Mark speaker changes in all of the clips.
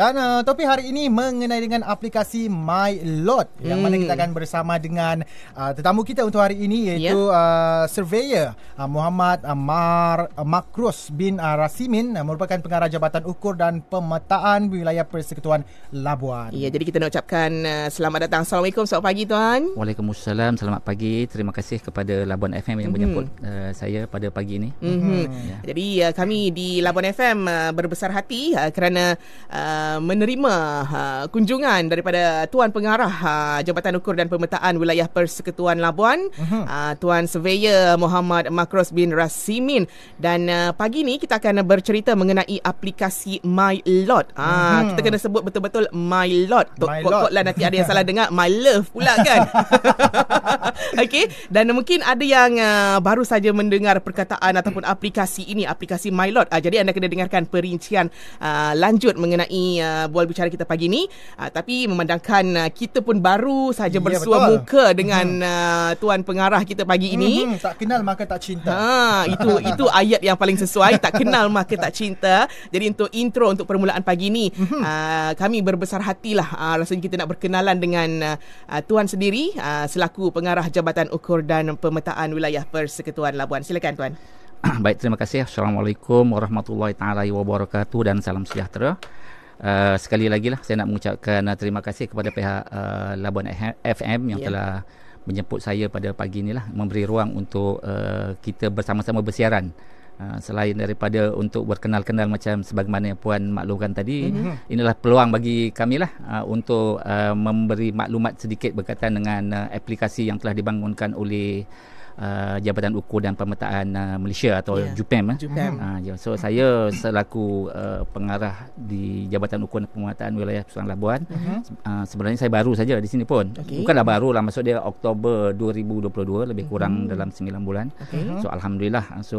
Speaker 1: Dan uh, topik hari ini mengenai dengan aplikasi My Lot hmm. yang mana kita hmm. akan bersama dengan uh, tetamu kita untuk hari ini ya. iaitu yeah. uh, surveyor uh, Muhammad Mar Makros bin uh, Rasimin uh, merupakan pengarah Jabatan Ukur dan Pemetaan Wilayah Persekutuan Labuan. Ya, yeah, jadi kita nak
Speaker 2: ucapkan uh, selamat datang. Assalamualaikum, selamat pagi tuan.
Speaker 3: Waalaikumsalam, selamat pagi. Terima kasih kepada Labuan FM yang mm-hmm. uh, saya pada pagi ini. Mm-hmm.
Speaker 2: Yeah. Jadi uh, kami di Labuan FM uh, berbesar hati uh, kerana uh, Uh, menerima uh, kunjungan daripada Tuan Pengarah uh, Jabatan Ukur dan Pemetaan Wilayah Persekutuan Labuan uh-huh. uh, Tuan Surveyor Muhammad Makros bin Rasimin dan uh, pagi ni kita akan bercerita mengenai aplikasi MyLot uh, ah, uh-huh. Mhm. kita kena sebut betul-betul My MyLot kot-kot lah nanti ada yang salah dengar My Love pula kan Okey dan mungkin ada yang uh, baru saja mendengar perkataan ataupun aplikasi ini aplikasi MyLot uh, ah, jadi anda kena dengarkan perincian uh, lanjut mengenai uh, bual bicara kita pagi ni uh, tapi memandangkan uh, kita pun baru saja yeah, bersua betul. muka dengan mm-hmm. uh, tuan pengarah kita pagi ini mm-hmm.
Speaker 1: tak kenal maka tak cinta uh, itu itu
Speaker 2: ayat yang paling sesuai tak kenal maka tak cinta jadi untuk intro untuk permulaan pagi ni mm-hmm. uh, kami berbesar hatilah uh, rasanya kita nak berkenalan dengan uh, uh, tuan sendiri uh, selaku pengarah jabatan ukur dan pemetaan wilayah persekutuan labuan silakan tuan
Speaker 3: Baik, terima kasih. Assalamualaikum warahmatullahi taala wabarakatuh dan salam sejahtera. Eh, sekali lagi lah saya nak mengucapkan uh, terima kasih kepada pihak uh, Labuan FM yang yeah. telah menjemput saya pada pagi inilah memberi ruang untuk uh, kita bersama-sama bersiaran uh, selain daripada untuk berkenal-kenal macam sebagaimana yang puan maklumkan tadi mm-hmm. inilah peluang bagi kami lah uh, untuk uh, memberi maklumat sedikit berkaitan dengan uh, aplikasi yang telah dibangunkan oleh uh, Jabatan Ukur dan Pemetaan uh, Malaysia atau yeah. JUPEM. Eh. JUPEM. Uh, ah, ya. so saya selaku uh, pengarah di Jabatan Ukur dan Pemetaan Wilayah Pusat Labuan, uh-huh. uh, sebenarnya saya baru saja di sini pun. Okay. Bukanlah baru lah, maksud dia Oktober 2022, lebih kurang uh-huh. dalam 9 bulan. Okay. So Alhamdulillah, uh, so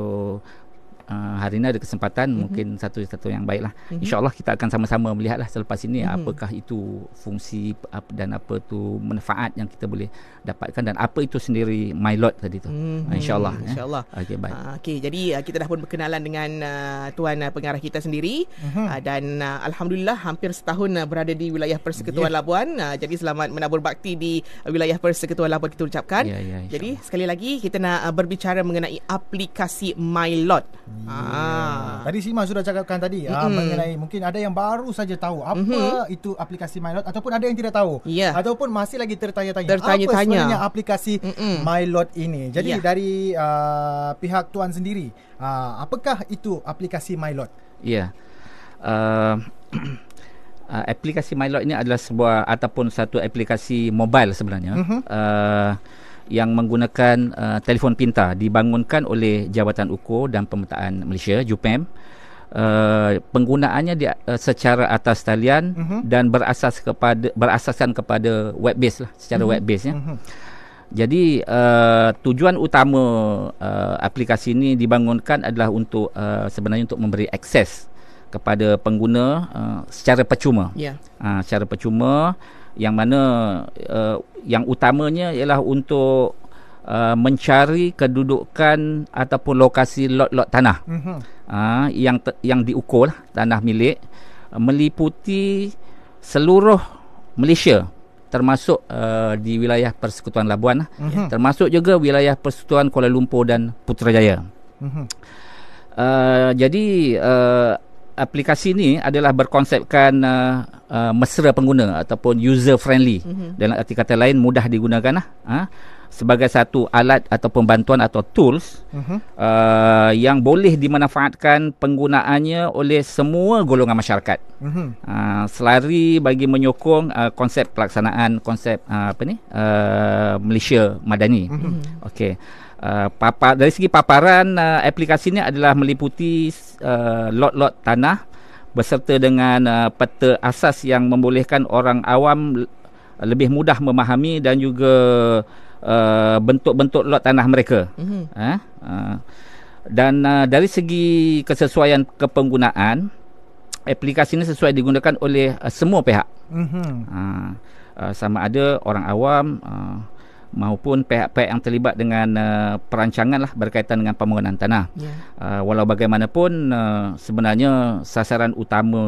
Speaker 3: Ah, hari ini ada kesempatan mm-hmm. mungkin satu-satu yang baiklah mm-hmm. insyaallah kita akan sama-sama melihatlah selepas ini mm-hmm. apakah itu fungsi dan apa tu manfaat yang kita boleh dapatkan dan apa itu sendiri my lord tadi tu
Speaker 2: mm-hmm. insyaallah insyaallah eh. okey baik uh, okey jadi uh, kita dah pun berkenalan dengan uh, tuan uh, pengarah kita sendiri mm-hmm. uh, dan uh, alhamdulillah hampir setahun uh, berada di wilayah persekutuan yeah. labuan uh, jadi selamat menabur bakti di wilayah persekutuan labuan kita ucapkan yeah, ya, ya, yeah, jadi sekali lagi kita nak uh, berbicara mengenai aplikasi my lord Yeah. Ah. Tadi Sima sudah
Speaker 1: cakapkan tadi mm-hmm. ah, mengenai mungkin ada yang baru saja tahu apa mm-hmm. itu aplikasi MyLot ataupun ada yang tidak tahu yeah. ataupun masih lagi tertanya-tanya Tertanya-tanya. apa sebenarnya aplikasi mm-hmm. MyLot ini. Jadi yeah. dari uh, pihak tuan sendiri, uh, apakah itu aplikasi MyLot?
Speaker 3: Ya. Yeah. Uh, uh, aplikasi MyLot ini adalah sebuah ataupun satu aplikasi mobile sebenarnya. Mm-hmm. Uh, yang menggunakan uh, telefon pintar dibangunkan oleh Jabatan Ukur dan Pemetaan Malaysia JUPEM Uh, penggunaannya di, uh, secara atas talian uh-huh. dan berasas kepada berasaskan kepada web base lah secara uh-huh. web base ya. Uh-huh. Jadi uh, tujuan utama uh, aplikasi ini dibangunkan adalah untuk uh, sebenarnya untuk memberi akses kepada pengguna uh, secara percuma. Yeah. Ya. Uh, secara percuma yang mana uh, yang utamanya ialah untuk Uh, mencari kedudukan ataupun lokasi lot-lot tanah uh-huh. uh, yang yang diukur lah, tanah milik uh, meliputi seluruh Malaysia termasuk uh, di wilayah Persekutuan Labuan lah, uh-huh. termasuk juga wilayah Persekutuan Kuala Lumpur dan Putrajaya. Uh-huh. Uh, jadi uh, aplikasi ni adalah berkonsepkan uh, uh, mesra pengguna ataupun user friendly. Mm-hmm. Dalam arti kata lain mudah digunakan lah. Uh, sebagai satu alat atau pembantuan atau tools uh-huh. uh, yang boleh dimanfaatkan penggunaannya oleh semua golongan masyarakat. Uh-huh. Uh, selari bagi menyokong uh, konsep pelaksanaan konsep uh, apa ni? Uh, Malaysia Madani. Uh-huh. Okey uh, dari segi paparan uh, aplikasi ini adalah meliputi uh, lot-lot tanah berserta dengan uh, peta asas yang membolehkan orang awam uh, lebih mudah memahami dan juga uh, bentuk-bentuk lot tanah mereka. Mm-hmm. Eh? Uh, dan uh, dari segi kesesuaian kepenggunaan, aplikasi ini sesuai digunakan oleh uh, semua pihak. Mm-hmm. Uh, uh, sama ada orang awam, uh, maupun pihak-pihak yang terlibat dengan uh, perancangan lah berkaitan dengan pembangunan tanah. Yeah. Ya. Uh, walau bagaimanapun uh, sebenarnya sasaran utama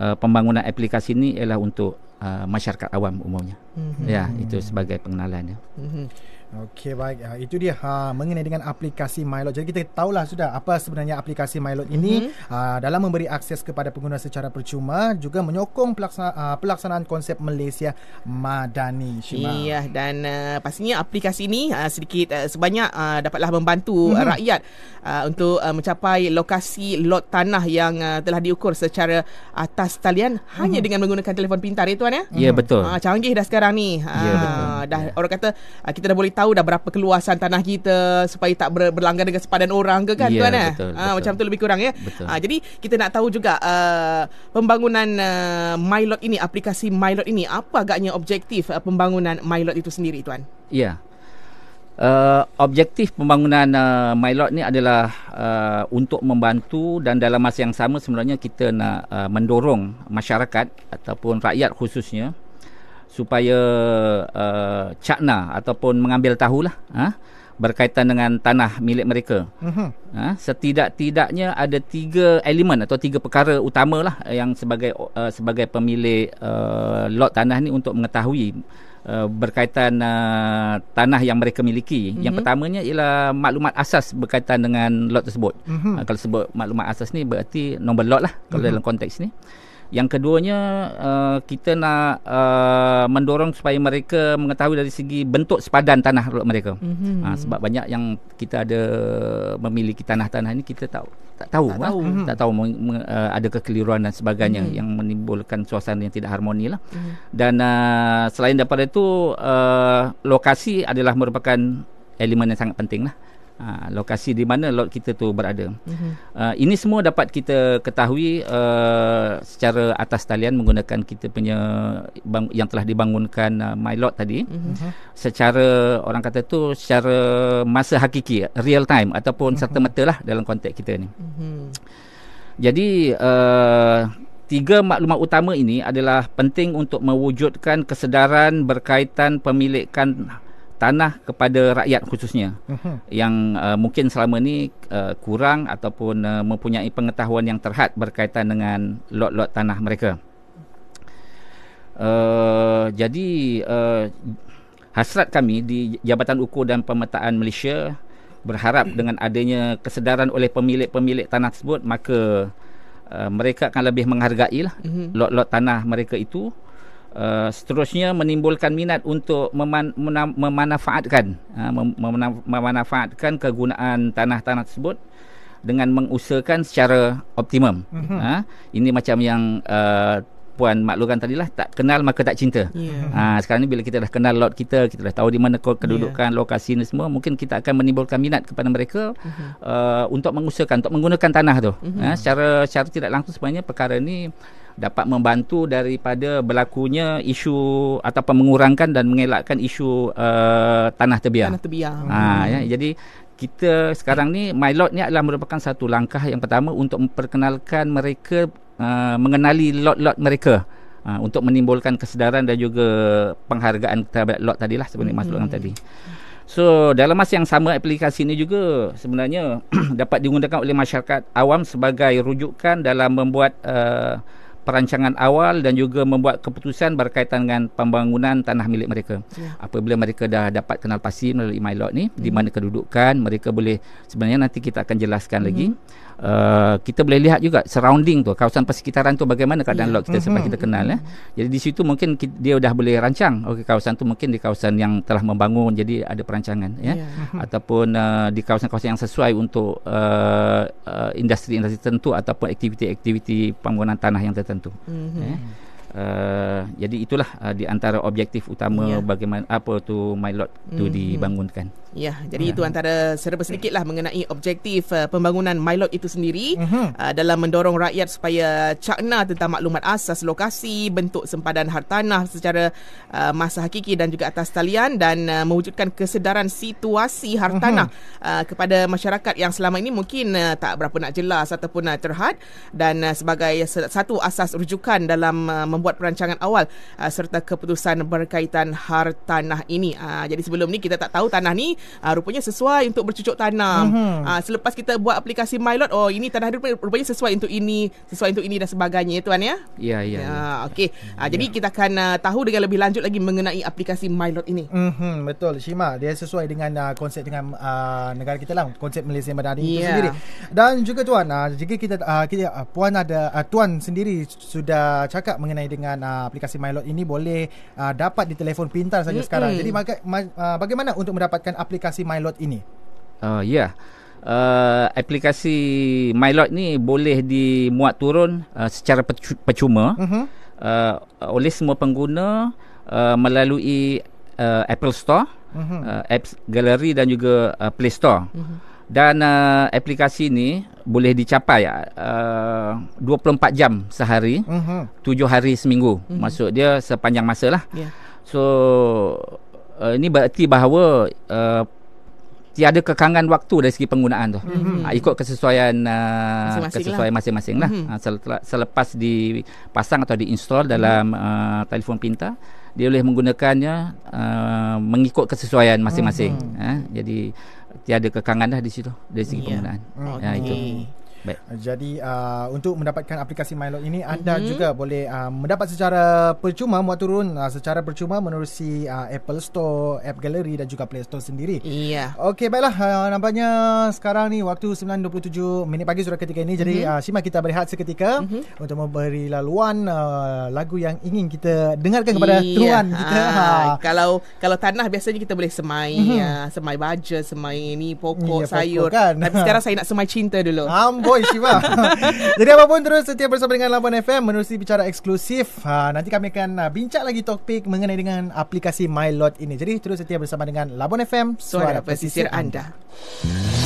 Speaker 3: uh, pembangunan aplikasi ini ialah untuk uh, masyarakat awam umumnya. Mm-hmm. Ya, itu sebagai pengenalannya.
Speaker 1: Mm-hmm. Okey baik uh, itu dia ha mengenai dengan aplikasi MyLot. Jadi kita tahulah sudah apa sebenarnya aplikasi MyLot ini mm-hmm. uh, dalam memberi akses kepada pengguna secara percuma juga menyokong pelaksana, uh, pelaksanaan konsep Malaysia Madani. Iya
Speaker 2: dan uh, pastinya aplikasi ini uh, sedikit uh, sebanyak uh, dapatlah membantu mm-hmm. rakyat uh, untuk uh, mencapai lokasi lot tanah yang uh, telah diukur secara atas talian mm-hmm. hanya mhm. dengan menggunakan telefon pintar ya tuan ya. Ya yeah, betul. Uh, canggih dah sekarang ni. Uh, ya betul. Dah yeah. orang kata uh, kita dah boleh tahu dah berapa keluasan tanah kita supaya tak ber, berlanggar dengan sepadan orang ke kan yeah, tuan eh ha, macam tu lebih kurang ya Ha, jadi kita nak tahu juga uh, pembangunan uh, MyLot ini aplikasi MyLot ini apa agaknya objektif uh, pembangunan MyLot itu sendiri tuan
Speaker 3: ya yeah. Uh, objektif pembangunan uh, MyLot ni adalah uh, untuk membantu dan dalam masa yang sama sebenarnya kita nak uh, mendorong masyarakat ataupun rakyat khususnya supaya uh, cakna ataupun mengambil tahulah uh, berkaitan dengan tanah milik mereka. Uh-huh. Uh, setidak-tidaknya ada tiga elemen atau tiga perkara utama lah yang sebagai uh, sebagai pemilik uh, lot tanah ni untuk mengetahui Uh, berkaitan uh, tanah yang mereka miliki mm-hmm. yang mhm. pertamanya ialah maklumat asas berkaitan dengan lot tersebut mm-hmm. uh, kalau sebut maklumat asas ni berarti nombor lot lah kalau mm-hmm. dalam konteks ni yang keduanya uh, kita nak uh, mendorong supaya mereka mengetahui dari segi bentuk sepadan tanah mereka. Mm-hmm. Uh, sebab banyak yang kita ada memiliki tanah-tanah ini kita tak tak tahu tak ah. tahu, tak tahu me, me, eh, ada kekeliruan dan sebagainya mm-hmm. yang menimbulkan suasana yang tidak harmoni lah. Mm-hmm. Dan uh, selain daripada itu uh, lokasi adalah merupakan elemen yang sangat penting lah uh, lokasi di mana lot kita tu berada. Mm-hmm. Uh, ini semua dapat kita ketahui uh, secara atas talian menggunakan kita punya yang telah dibangunkan uh, my lot tadi. Mm-hmm. Secara orang kata tu secara masa hakiki real time ataupun mm-hmm. serta merta lah dalam konteks kita ni. Mm-hmm. Jadi uh, Tiga maklumat utama ini adalah penting untuk mewujudkan kesedaran berkaitan pemilikan tanah kepada rakyat khususnya uh-huh. yang uh, mungkin selama ni uh, kurang ataupun uh, mempunyai pengetahuan yang terhad berkaitan dengan lot-lot tanah mereka. Uh, jadi uh, hasrat kami di Jabatan Ukur dan Pemetaan Malaysia berharap dengan adanya kesedaran oleh pemilik-pemilik tanah tersebut maka uh, mereka akan lebih menghargai lah uh-huh. Mhm. tanah mereka itu uh, seterusnya menimbulkan minat untuk meman- memanfaatkan uh, mem- memanfaatkan kegunaan tanah-tanah tersebut dengan mengusahakan secara optimum. Uh-huh. Ha ini macam yang uh, puan maklukan tadilah tak kenal maka tak cinta. Yeah. Ha sekarang ni bila kita dah kenal lot kita, kita dah tahu di mana kedudukan, yeah. lokasi ni semua, mungkin kita akan menimbulkan minat kepada mereka uh-huh. uh, untuk mengusahakan untuk menggunakan tanah tu. Uh-huh. Ha secara secara tidak langsung sebenarnya perkara ni dapat membantu daripada berlakunya isu atau mengurangkan dan mengelakkan isu uh, tanah terbiar. Tanah terbiar. Ha, ah, ya, hmm. jadi kita sekarang ni MyLot ni adalah merupakan satu langkah yang pertama untuk memperkenalkan mereka uh, mengenali lot-lot mereka uh, untuk menimbulkan kesedaran dan juga penghargaan terhadap lot tadi lah sebenarnya hmm. masuk tadi. So dalam masa yang sama aplikasi ini juga sebenarnya dapat digunakan oleh masyarakat awam sebagai rujukan dalam membuat uh, perancangan awal dan juga membuat keputusan berkaitan dengan pembangunan tanah milik mereka. Ya. Apabila mereka dah dapat kenal pasti melalui MyLot ni, hmm. di mana kedudukan, mereka boleh sebenarnya nanti kita akan jelaskan hmm. lagi. Mhm uh, kita boleh lihat juga surrounding tu kawasan persekitaran tu bagaimana keadaan yeah. laut kita mm-hmm. sebab kita kenal ya jadi di situ mungkin dia dah boleh rancang Okay, kawasan tu mungkin di kawasan yang telah membangun jadi ada perancangan ya yeah. Mhm. yeah. ataupun uh, di kawasan-kawasan yang sesuai untuk uh, uh, industri-industri tertentu ataupun aktiviti-aktiviti pembangunan tanah yang tertentu mm-hmm. ya Eh, jadi itulah uh, di antara objektif utama yeah. bagaimana apa tu my lot mm-hmm. dibangunkan. Hmm. Ya, yeah, jadi uh. itu
Speaker 2: antara serba sedikitlah mengenai objektif uh, pembangunan my lot itu sendiri mm-hmm. uh, dalam mendorong rakyat supaya cakna tentang maklumat asas lokasi, bentuk sempadan hartanah secara uh, masa hakiki dan juga atas talian dan uh, mewujudkan kesedaran situasi hartanah mm-hmm. uh, kepada masyarakat yang selama ini mungkin uh, tak berapa nak jelas ataupun uh, terhad dan uh, sebagai satu asas rujukan dalam uh, membuat perancangan awal uh, serta keputusan berkaitan tanah ini. Uh, jadi sebelum ni kita tak tahu tanah ni uh, rupanya sesuai untuk bercucuk tanam. Mm-hmm. Uh, selepas kita buat aplikasi MyLot oh ini tanah dia rupanya sesuai untuk ini, sesuai untuk ini dan sebagainya ya tuan ya. Ya ya. ya. Ah, okey. Ah, ya. jadi kita akan uh, tahu dengan
Speaker 1: lebih lanjut lagi mengenai aplikasi MyLot ini. Mm-hmm, betul Shima, dia sesuai dengan uh, konsep dengan uh, negara kita lah, konsep Malaysia pada yeah. itu ya. sendiri. Dan juga tuan, uh, jika kita uh, kita uh, puan ada uh, tuan sendiri sudah cakap mengenai dengan uh, aplikasi MyLot ini boleh uh, dapat di telefon pintar saja mm-hmm. sekarang. Jadi maga- ma- uh, bagaimana untuk mendapatkan aplikasi MyLot ini?
Speaker 3: Uh, ya. Yeah. Uh, aplikasi MyLot ini boleh dimuat turun uh, secara percuma uh-huh. uh, oleh semua pengguna uh, melalui uh, Apple Store, uh-huh. Mm-hmm. uh, App Gallery dan juga uh, Play Store. Uh-huh dan uh, aplikasi ini boleh dicapai uh, 24 jam sehari mhm. uh-huh. 7 hari seminggu uh-huh. maksud dia sepanjang masa lah yeah. so uh, ini berarti bahawa uh, tiada kekangan waktu dari segi penggunaan tu uh-huh. uh, ikut kesesuaian uh, masing-masing lah. kesesuaian lah. masing-masing lah uh-huh. uh, selepas dipasang atau diinstall dalam uh, telefon pintar dia boleh menggunakannya uh, mengikut kesesuaian masing-masing uh-huh. uh, jadi tiada kekangan dah di situ dari segi yeah. penggunaan. Okay. Ya itu. Baik.
Speaker 1: Ah, jadi uh, untuk mendapatkan aplikasi MyLot ini anda mm-hmm. juga boleh uh, mendapat secara percuma muat turun uh, secara percuma menerusi uh, Apple Store, App Gallery dan juga Play Store sendiri. Iya. Yeah. Okey baiklah uh, nampaknya sekarang ni waktu 9.27 minit pagi sudah ketika ini jadi mm-hmm. uh, simak kita berehat seketika mm-hmm. untuk memberi laluan uh, lagu yang ingin kita dengarkan kepada yeah. tuan kita. Ha, ha.
Speaker 2: Kalau kalau tanah biasanya kita boleh semai mm-hmm. uh, semai baja, semai
Speaker 1: ni pokok, yeah, sayur. kan. Tapi sekarang saya nak semai cinta dulu. Um, boy Shiva. Jadi apa pun terus setiap bersama dengan Lampuan FM menerusi bicara eksklusif. Ha, nanti kami akan uh, bincang lagi topik mengenai dengan aplikasi MyLot ini. Jadi terus setiap bersama dengan Lampuan FM suara, suara pesisir anda. anda.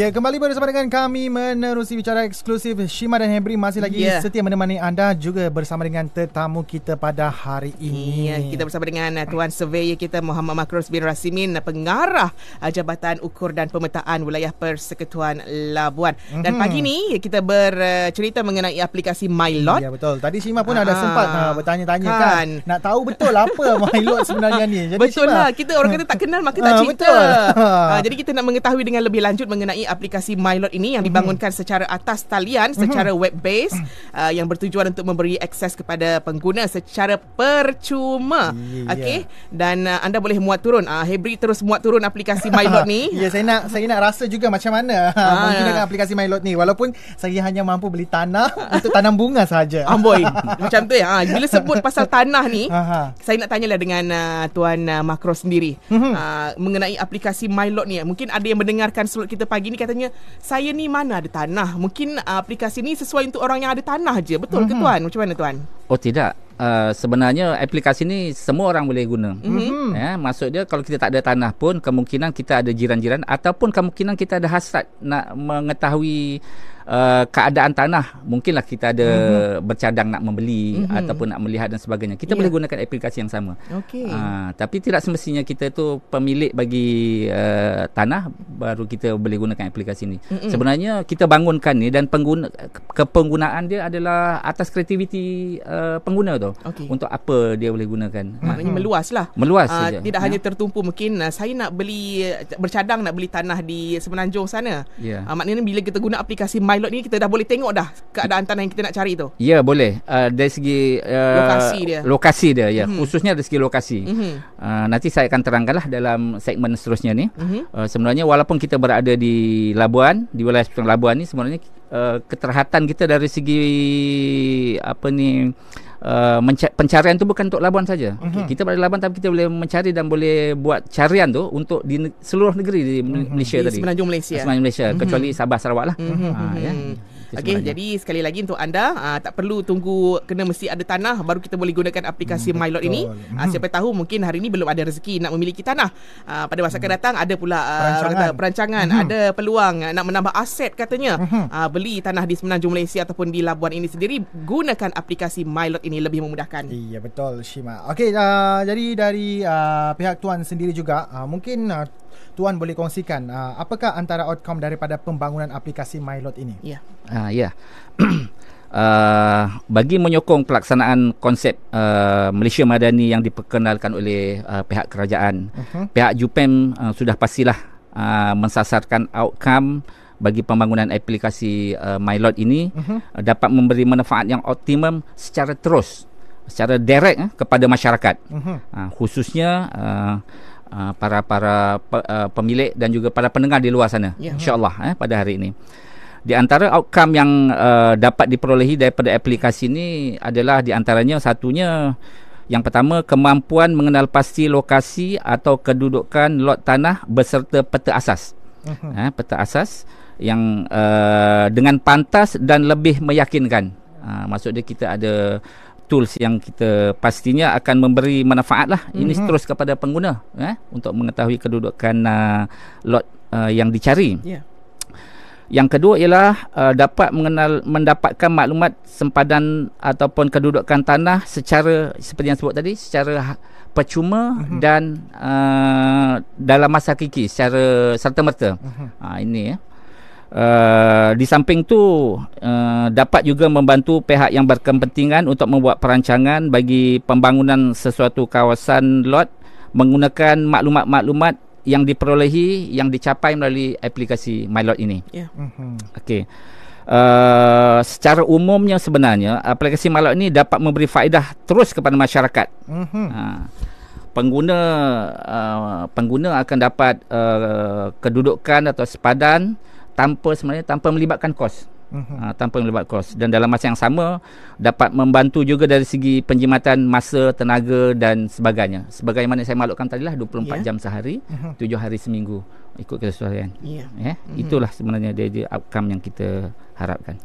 Speaker 1: Ya, kembali bersama dengan kami menerusi bicara eksklusif Shima dan Hebri masih lagi yeah. setia menemani anda juga bersama dengan tetamu kita pada hari ini. Yeah, kita
Speaker 2: bersama dengan uh, tuan surveyor kita Muhammad Makros bin Rasimin pengarah uh, Jabatan Ukur dan Pemetaan Wilayah Persekutuan Labuan. Mm-hmm. Dan mhm. pagi ini kita bercerita mengenai aplikasi MyLot. Ya yeah, betul. Tadi Shima pun Aa, ada ah, sempat ha, bertanya-tanya kan. kan
Speaker 1: nak tahu betul apa MyLot sebenarnya ni. Jadi betul Shima, lah kita orang kata tak
Speaker 2: kenal maka tak ah, cerita. Betul. jadi kita nak mengetahui dengan lebih lanjut mengenai aplikasi MyLot ini yang dibangunkan hmm secara atas talian hmm secara mhm. web-based uh, yang bertujuan untuk memberi akses kepada pengguna secara percuma. Yeah. Okey dan uh, anda boleh muat turun uh, ah, Hebri
Speaker 1: terus muat turun aplikasi MyLot ni. Ya yeah, saya nak saya nak rasa juga macam mana ha, menggunakan aplikasi MyLot ni walaupun saya hanya mampu beli tanah untuk tanam bunga saja. Amboi macam tu ya. Ha, bila sebut pasal tanah ni Aha.
Speaker 2: saya nak tanyalah dengan uh, tuan uh, Makro sendiri uh, mengenai aplikasi MyLot ni. Mungkin ada yang mendengarkan slot kita pagi ni katanya saya ni mana ada tanah mungkin uh, aplikasi ni sesuai untuk orang yang ada tanah je betul mm-hmm. ke mhm. tuan macam mana tuan
Speaker 3: oh tidak uh, sebenarnya aplikasi ni semua orang boleh guna mm-hmm. ya eh, maksudnya kalau kita tak ada tanah pun kemungkinan kita ada jiran-jiran ataupun kemungkinan kita ada hasrat nak mengetahui Uh, keadaan tanah mungkinlah kita ada mm-hmm. bercadang nak membeli mm-hmm. ataupun nak melihat dan sebagainya kita yeah. boleh gunakan aplikasi yang sama okay. uh, ah, tapi tidak semestinya kita tu pemilik bagi uh, tanah baru kita boleh gunakan aplikasi ni mm-hmm. sebenarnya kita bangunkan ni dan pengguna kepenggunaan dia adalah atas kreativiti uh, pengguna tu okay. untuk apa dia boleh gunakan maknanya mm-hmm. meluas
Speaker 2: lah meluas uh, saja tidak ya? hanya tertumpu mungkin uh, saya nak beli bercadang nak beli tanah di semenanjung sana yeah. Ya. uh, maknanya bila kita guna aplikasi My pilot ni kita dah boleh tengok dah keadaan tanah yang kita nak cari tu.
Speaker 3: Ya, yeah, boleh. Uh, dari segi uh, lokasi dia. Lokasi dia, ya. Yeah. Mm-hmm. Khususnya dari segi lokasi. Mm-hmm. Uh, nanti saya akan terangkanlah dalam segmen seterusnya ni. Mm-hmm. Uh, sebenarnya walaupun kita berada di Labuan, di wilayah Sepang Labuan ni sebenarnya uh, keterhatan kita dari segi apa ni Uh, menca- pencarian tu bukan untuk Labuan saja. Uh-huh. Mhm. Okay, kita pada Labuan tapi kita boleh mencari dan boleh buat carian tu untuk di seluruh negeri di uh-huh. Malaysia di tadi. Di Semenanjung Malaysia. Semenanjung Malaysia uh-huh. kecuali Sabah Sarawak lah. Uh-huh. Mhm. Uh-huh. Ah, yeah.
Speaker 2: Okay, jadi sekali lagi untuk anda uh, tak perlu tunggu kena mesti ada tanah baru kita boleh gunakan aplikasi hmm, MyLot ini. Uh, siapa hmm. tahu mungkin hari ini belum ada rezeki nak memiliki tanah. Uh, pada masa hmm. datang ada pula uh, perancangan, kata, perancangan hmm. ada peluang nak menambah aset katanya. Hmm. Uh, beli tanah di Semenanjung Malaysia ataupun di Labuan ini sendiri gunakan aplikasi MyLot ini lebih
Speaker 1: memudahkan. Iya betul Shima. Okey, uh, jadi dari uh, pihak tuan sendiri juga uh, mungkin uh, Tuan boleh kongsikan uh, apakah antara outcome daripada pembangunan aplikasi MyLot ini? Ya. Yeah.
Speaker 3: Uh, yeah. uh, bagi menyokong pelaksanaan konsep uh, Malaysia Madani yang diperkenalkan oleh uh, pihak kerajaan, uh-huh. pihak JUPEM uh, sudah pastilah uh, mensasarkan outcome bagi pembangunan aplikasi uh, MyLot ini uh-huh. dapat memberi manfaat yang optimum secara terus secara direct eh, kepada masyarakat uh-huh. uh, khususnya uh, Ah, para para pe, uh, pemilik dan juga para pendengar di luar sana yeah. insyaallah eh pada hari ini di antara outcome yang uh, dapat diperolehi daripada aplikasi ini adalah di antaranya satunya yang pertama kemampuan mengenal pasti lokasi atau kedudukan lot tanah beserta peta asas uh-huh. eh peta asas yang uh, dengan pantas dan lebih meyakinkan uh, maksud kita ada tools yang kita pastinya akan memberi manfaat lah mm-hmm. ini mhm. terus kepada pengguna eh, untuk mengetahui kedudukan uh, lot uh, yang dicari. Yeah. Yang kedua ialah uh, dapat mengenal mendapatkan maklumat sempadan ataupun kedudukan tanah secara seperti yang sebut tadi secara ha, percuma uh-huh. dan uh, dalam masa kiki secara serta-merta. Uh-huh. Ha, ini ya. Eh uh, di samping tu uh, dapat juga membantu pihak yang berkepentingan untuk membuat perancangan bagi pembangunan sesuatu kawasan lot menggunakan maklumat-maklumat yang diperolehi yang dicapai melalui aplikasi MyLot ini.
Speaker 4: Yeah. Mhm.
Speaker 3: Okey. Uh, secara umumnya sebenarnya aplikasi MyLot ini dapat memberi faedah terus kepada masyarakat. Uh-huh. Ha. Pengguna uh, pengguna akan dapat uh, kedudukan atau sepadan tanpa sebenarnya tanpa melibatkan kos uh-huh. uh, tanpa melibat kos dan dalam masa yang sama dapat membantu juga dari segi penjimatan masa tenaga dan sebagainya sebagaimana saya maklumkan tadilah 24 yeah. jam sehari mhm. uh-huh. 7 hari seminggu ikut kita suruh kan. Ya. Yeah. Yeah? Hmm. Itulah sebenarnya dia dia outcome yang kita harapkan.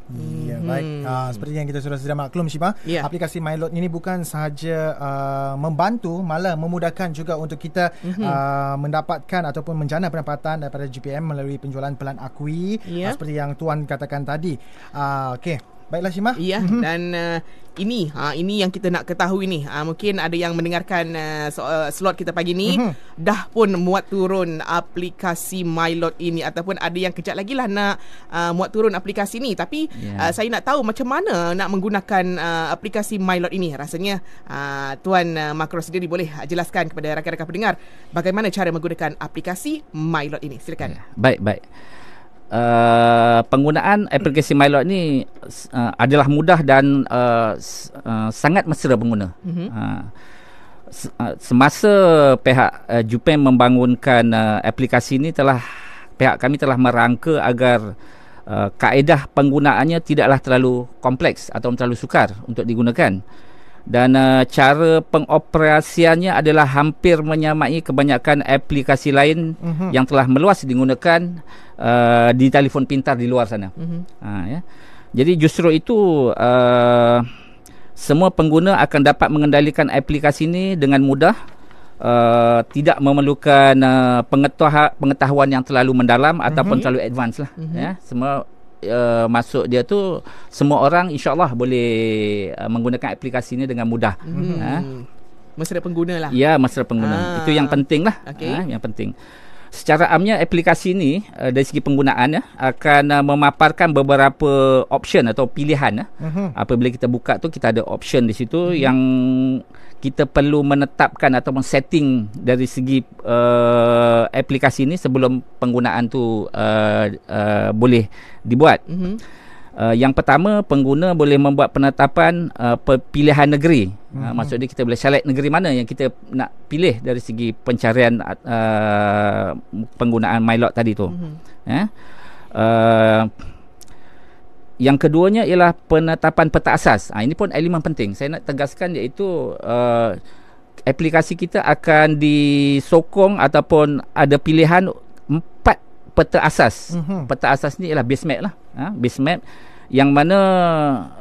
Speaker 1: Ya, yeah, baik. Uh, seperti yang kita sudah sedia maklum Syifa, yeah. aplikasi MyLot ini bukan sahaja uh, membantu malah memudahkan juga untuk kita mm-hmm. uh, mendapatkan ataupun menjana pendapatan daripada GPM melalui penjualan pelan akui yeah. Ya. uh, seperti yang tuan katakan tadi. Uh, okay. Baiklah Syimah. Ya mm-hmm. dan uh, ini ha uh, ini yang kita nak
Speaker 2: ketahui ni. Uh, mungkin ada yang mendengarkan uh, uh slot kita pagi ni mm-hmm. dah pun muat turun aplikasi MyLot ini ataupun ada yang kejap lagi lah nak uh, muat turun aplikasi ni tapi yeah. uh, saya nak tahu macam mana nak menggunakan uh, aplikasi MyLot ini. Rasanya uh, tuan uh, Makro sendiri boleh jelaskan kepada rakan-rakan pendengar bagaimana cara menggunakan aplikasi MyLot ini. Silakan. Ya,
Speaker 3: baik baik uh, penggunaan aplikasi MyLot ni uh, adalah mudah dan uh, uh, sangat mesra pengguna. Mm-hmm. Uh, semasa pihak uh, Jupen membangunkan uh, aplikasi ini telah pihak kami telah merangka agar uh, kaedah penggunaannya tidaklah terlalu kompleks atau terlalu sukar untuk digunakan dan uh, cara pengoperasiannya adalah hampir menyamai kebanyakan aplikasi lain uh-huh. yang telah meluas digunakan uh, di telefon pintar di luar sana. Uh-huh. Uh, ya. Jadi justru itu uh, semua pengguna akan dapat mengendalikan aplikasi ini dengan mudah uh, tidak memerlukan uh, pengetahuan yang terlalu mendalam uh-huh. ataupun mhm. terlalu advance lah. Uh-huh. Ya. Semua uh, eh, masuk dia tu semua orang insyaallah boleh uh, menggunakan aplikasi ni dengan mudah. Hmm. Ha.
Speaker 2: Mesra pengguna lah. Ya, mesra pengguna. Ha. Itu yang
Speaker 3: penting lah. Okay. Ha, yang penting. Secara amnya aplikasi ini uh, eh, dari segi penggunaan ya, akan uh, memaparkan beberapa option atau pilihan Uh-huh. Apabila kita buka tu kita ada option di situ uh-huh. yang kita perlu menetapkan atau setting dari segi uh, aplikasi ini sebelum penggunaan tu uh, uh, boleh dibuat. Mm-hmm. Uh, yang pertama pengguna boleh membuat penetapan uh, pilihan negeri. Mm-hmm. Uh, mhm. maksudnya kita boleh select negeri mana yang kita nak pilih dari segi pencarian uh, penggunaan MyLog tadi tu. Mm-hmm. Eh? Uh, yang keduanya ialah penetapan peta asas. Ha, ini pun elemen penting. Saya nak tegaskan iaitu uh, aplikasi kita akan disokong ataupun ada pilihan empat peta asas. Mm-hmm. Peta asas ni ialah base map lah. Ha, base map yang mana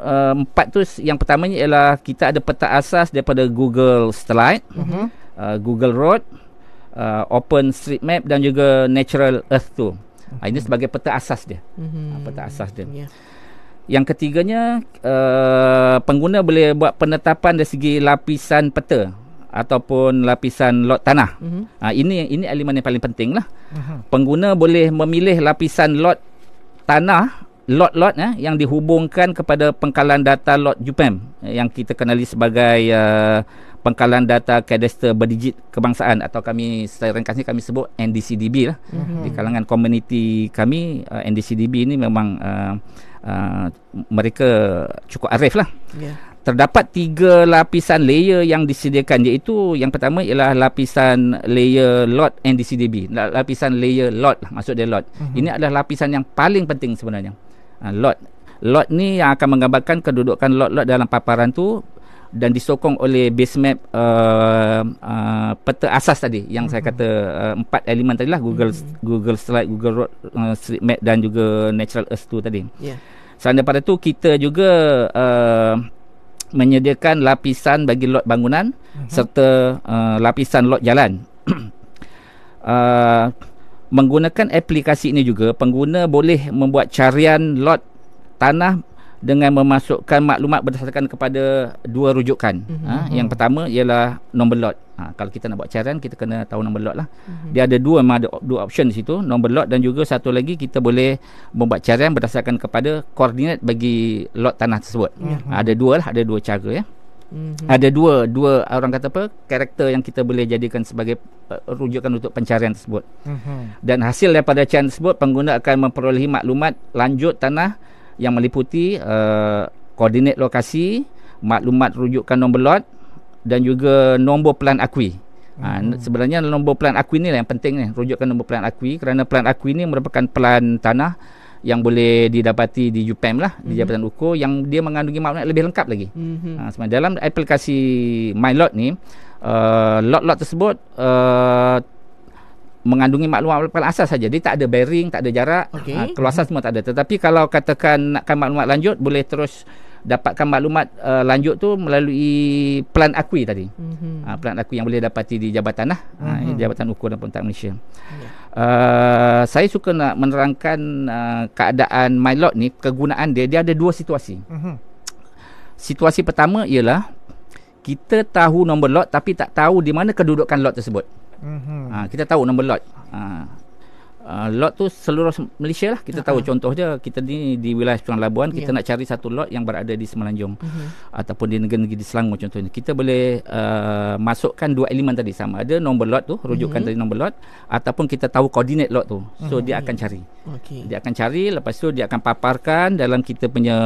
Speaker 3: uh, empat tu yang pertamanya ialah kita ada peta asas daripada Google Satellite, mm-hmm. uh, Google Road, uh, Open Street Map dan juga Natural Earth tu. Mm-hmm. Ha, ini mhm. sebagai peta asas dia. Mm-hmm. Ha, peta asas dia. Yeah. Yang ketiganya uh, pengguna boleh buat penetapan dari segi lapisan peta ataupun lapisan lot tanah. Uh-huh. Uh, ini ini elemen yang paling penting lah. Uh-huh. Pengguna boleh memilih lapisan lot tanah lot-lot eh, yang dihubungkan kepada pengkalan data lot JUPEM eh, yang kita kenali sebagai uh, pengkalan data kadaster berdigit kebangsaan atau kami secara ringkasnya kami sebut NDCDB lah. Uh-huh. Di kalangan komuniti kami uh, NDCDB ini memang uh, uh, mereka cukup arif lah. Yeah. Terdapat tiga lapisan layer yang disediakan iaitu yang pertama ialah lapisan layer lot NDCDB. Lapisan layer lot lah, maksud dia lot. Uh-huh. Ini adalah lapisan yang paling penting sebenarnya. Uh, lot. Lot ni yang akan menggambarkan kedudukan lot-lot dalam paparan tu dan disokong oleh base map uh, uh, peta asas tadi yang uh-huh. saya mhm. kata uh, empat elemen tadi lah Google uh-huh. Google Slide Google Road, uh, Street Map dan juga Natural Earth tu tadi. Yeah. Selain daripada tu kita juga uh, menyediakan lapisan bagi lot bangunan uh-huh. serta uh, lapisan lot jalan. uh, menggunakan aplikasi ini juga pengguna boleh membuat carian lot tanah dengan memasukkan maklumat berdasarkan kepada dua rujukan. Mm-hmm. Ha, yang mhm. pertama ialah nombor lot. Ha, kalau kita nak buat carian, kita kena tahu nombor lot lah. Mm-hmm. Dia ada dua, ada dua option di situ. nombor lot dan juga satu lagi kita boleh membuat carian berdasarkan kepada koordinat bagi lot tanah tersebut. Mm-hmm. Ha, ada dua lah, ada dua cara ya. Mm-hmm. Ada dua dua orang kata apa karakter yang kita boleh jadikan sebagai uh, rujukan untuk pencarian tersebut. Mm-hmm. Dan hasil daripada carian tersebut pengguna akan memperolehi maklumat lanjut tanah yang meliputi uh, koordinat lokasi, maklumat rujukan nombor lot dan juga nombor plan akui. Ha, hmm. sebenarnya nombor plan akui ni lah yang penting ni Rujukkan nombor plan akui Kerana plan akui ni merupakan plan tanah Yang boleh didapati di UPEM lah mm-hmm. Di hmm. Jabatan Ukur Yang dia mengandungi maklumat lebih lengkap lagi mm-hmm. ha, sebenarnya Dalam aplikasi MyLot ni uh, Lot-lot tersebut uh, mengandungi maklumat paling asas saja. Dia tak ada bearing, tak ada jarak, okay. uh, ha, keluasan mhm. semua tak ada. Tetapi kalau katakan nakkan maklumat lanjut, boleh terus dapatkan maklumat uh, lanjut tu melalui plan akui tadi. Mm-hmm. Uh, ha, plan akui yang boleh dapati di jabatan lah. Mm-hmm. Uh, jabatan ukur dan pentak Malaysia. Yeah. Uh, saya suka nak menerangkan uh, keadaan MyLot ni, kegunaan dia, dia ada dua situasi. Mm-hmm. Situasi pertama ialah, kita tahu nombor lot tapi tak tahu di mana kedudukan lot tersebut. Mm-hmm. Ha, kita tahu nombor lot. Ha. Uh, lot tu seluruh Malaysia lah kita uh-huh. tahu ah. contoh je kita ni di wilayah Sungai Labuan kita ya. nak cari satu lot yang berada di Semenanjung uh-huh. Mhm. ataupun di negeri-negeri di Selangor contohnya kita boleh uh, masukkan dua elemen tadi sama ada nombor lot tu rujukan uh-huh. Mhm. dari nombor lot ataupun kita tahu koordinat lot tu so uh-huh. dia mhm. akan cari okay. dia akan cari lepas tu dia akan paparkan dalam kita punya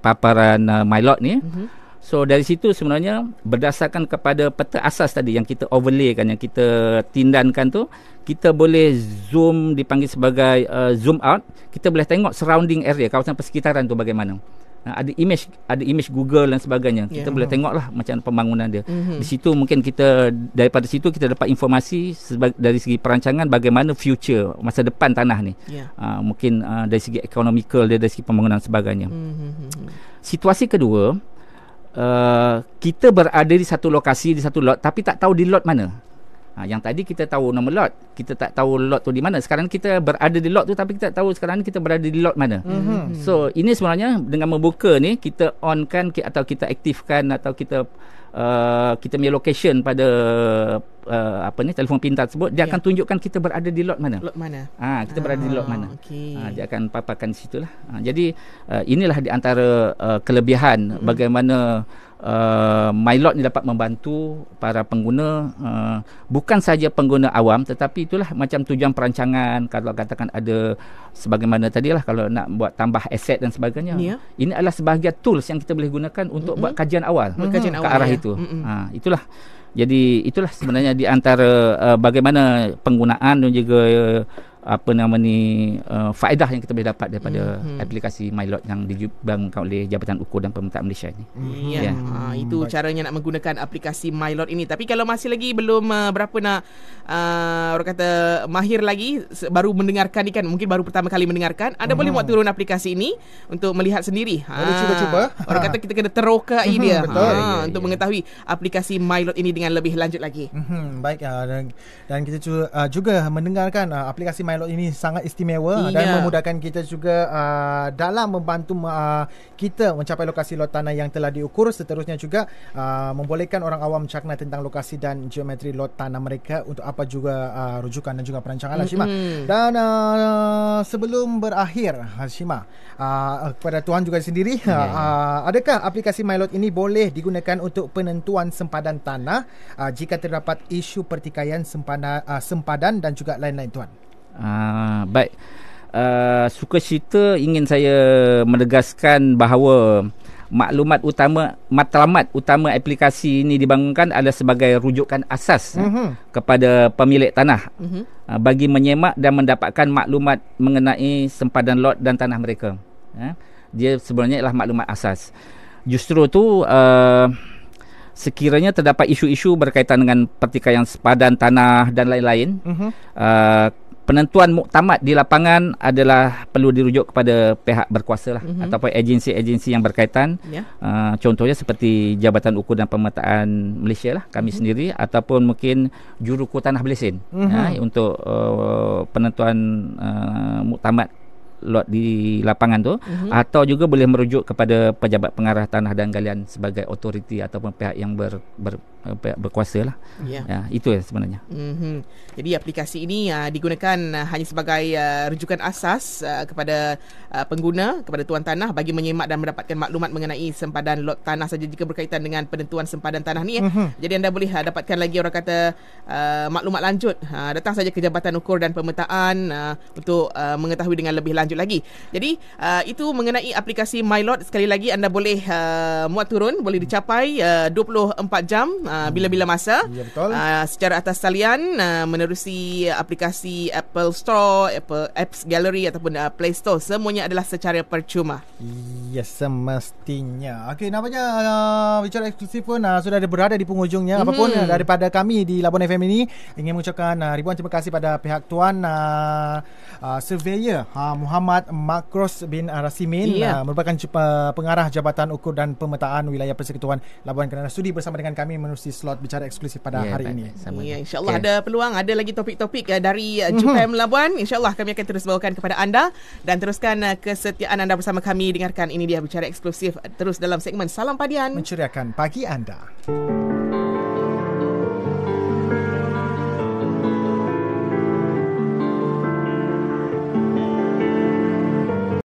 Speaker 3: paparan uh, my lot ni uh-huh. So dari situ sebenarnya berdasarkan kepada peta asas tadi yang kita overlaykan yang kita tindankan tu kita boleh zoom dipanggil sebagai uh, zoom out kita boleh tengok surrounding area kawasan persekitaran tu bagaimana. Nah, ada image ada image Google dan sebagainya. Kita yeah. boleh lah macam pembangunan dia. Mm-hmm. Di situ mungkin kita daripada situ kita dapat informasi sebag- dari segi perancangan bagaimana future masa depan tanah ni. Yeah. Ya. Uh, mungkin uh, dari segi economical dia dari segi pembangunan dan sebagainya. Mm-hmm. Situasi kedua uh, kita berada di satu lokasi di satu lot tapi tak tahu di lot mana. Ha, yang tadi kita tahu nama lot, kita tak tahu lot tu di mana. Sekarang kita berada di lot tu tapi kita tak tahu sekarang kita berada di lot mana. Mm-hmm. So ini sebenarnya dengan membuka ni kita onkan atau kita aktifkan atau kita uh, kita punya location pada uh, apa ni telefon pintar tersebut dia yeah. akan tunjukkan kita berada di lot mana lot mana ha, kita ah, berada di lot ah, mana okay. ha, ah, dia akan paparkan di situlah ha, jadi uh, inilah di antara uh, kelebihan mm. bagaimana uh, MyLot ni dapat membantu para pengguna uh, bukan saja pengguna awam tetapi itulah macam tujuan perancangan kalau katakan ada sebagaimana lah kalau nak buat tambah aset dan sebagainya yeah. ini adalah sebahagian tools yang kita boleh gunakan untuk mm-hmm. buat kajian awal mm-hmm. ke arah ya. itu mm-hmm. ha, itulah jadi itulah sebenarnya di antara uh, bagaimana penggunaan dan juga uh, apa nama ni uh, faedah yang kita boleh dapat daripada mm-hmm. aplikasi MyLot yang dijubangkan oleh Jabatan Ukur dan Pemerintah Malaysia ni.
Speaker 2: Mm-hmm. Yeah. Yeah. Ha, itu hmm, Baik. caranya nak menggunakan aplikasi MyLot ini. Tapi kalau masih lagi belum uh, berapa nak uh, orang kata mahir lagi baru mendengarkan ni kan mungkin baru pertama kali mendengarkan anda hmm boleh buat hmm. turun aplikasi ini untuk melihat sendiri. Ha, cuba-cuba. Orang kata kita kena teroka mm-hmm. dia. Betul. Ha, yeah, yeah, untuk ya. mengetahui
Speaker 1: aplikasi MyLot ini dengan lebih lanjut lagi. hmm Baik uh, dan, kita cu- uh, juga mendengarkan uh, aplikasi MyLot Milo ini sangat istimewa yeah. dan memudahkan kita juga uh, dalam membantu uh, kita mencapai lokasi lot tanah yang telah diukur seterusnya juga uh, membolehkan orang awam cakna tentang lokasi dan geometri lot tanah mereka untuk apa juga uh, rujukan dan juga perancangan Hashimah lah, mm-hmm. dan uh, sebelum berakhir Hashimah uh, kepada Tuhan juga sendiri yeah. uh, adakah aplikasi MyLot ini boleh digunakan untuk penentuan sempadan tanah uh, jika terdapat isu pertikaian sempadan, uh, sempadan dan juga lain-lain tuan?
Speaker 3: Ah, baik uh, ah, suka cerita ingin saya menegaskan bahawa maklumat utama matlamat utama aplikasi ini dibangunkan adalah sebagai rujukan asas mm-hmm. eh, mhm. kepada pemilik tanah mm-hmm. uh, bagi menyemak dan mendapatkan maklumat mengenai sempadan lot dan tanah mereka eh, dia sebenarnya adalah maklumat asas justru tu uh, sekiranya terdapat isu-isu berkaitan dengan pertikaian sempadan tanah dan lain-lain mhm penentuan muktamad di lapangan adalah perlu dirujuk kepada pihak berkuasa lah mm-hmm. ataupun agensi-agensi yang berkaitan. Yeah. Ya. Uh, contohnya seperti Jabatan Ukur dan Pemetaan Malaysia lah kami mm-hmm. sendiri ataupun mungkin Jurukutanah Belisin mm-hmm. uh, ah, untuk uh, penentuan uh, muktamad lot di lapangan tu mm-hmm. atau juga boleh merujuk kepada pejabat pengarah tanah dan galian sebagai otoriti ataupun pihak yang ber, ber, Eh, berkuasa lah. Yeah. Ya, itu sebenarnya.
Speaker 2: Mm-hmm. Jadi aplikasi ini uh, digunakan uh, hanya sebagai uh, rujukan asas uh, kepada uh, pengguna kepada tuan tanah bagi menyemak dan mendapatkan maklumat mengenai sempadan lot tanah saja jika berkaitan dengan penentuan sempadan tanah ni. Eh. Mm-hmm. Jadi anda boleh uh, dapatkan lagi orang kata uh, maklumat lanjut uh, datang saja ke jabatan ukur dan pemetaan uh, untuk uh, mengetahui dengan lebih lanjut lagi. Jadi uh, itu mengenai aplikasi MyLot sekali lagi anda boleh uh, muat turun boleh dicapai uh, 24 jam. Uh, uh, bila-bila masa. Ya betul. Uh, secara atas talian uh, menerusi aplikasi Apple Store, Apple Apps Gallery ataupun uh, Play Store semuanya adalah secara percuma.
Speaker 1: Yes, semestinya. Okey, nampaknya uh, bicara uh, eksklusif pun uh, sudah berada di penghujungnya. Mm-hmm. Apapun mhm. uh, daripada kami di Labuan FM ini ingin mengucapkan uh, ribuan terima kasih pada pihak tuan uh, uh, surveyor uh, Muhammad Makros bin uh, Rasimin yeah. uh, merupakan uh, pengarah Jabatan Ukur dan Pemetaan Wilayah Persekutuan Labuan kerana sudi bersama dengan kami menerusi kongsi slot bicara eksklusif pada yeah, hari ini. Ya,
Speaker 2: insyaAllah okay. ada peluang, ada lagi topik-topik uh, dari eh, mhm. Jumpa uh-huh. Melabuan. InsyaAllah kami akan terus bawakan kepada anda dan teruskan uh, kesetiaan anda bersama kami. Dengarkan ini dia bicara eksklusif uh, terus dalam segmen Salam Padian.
Speaker 1: Menceriakan pagi anda.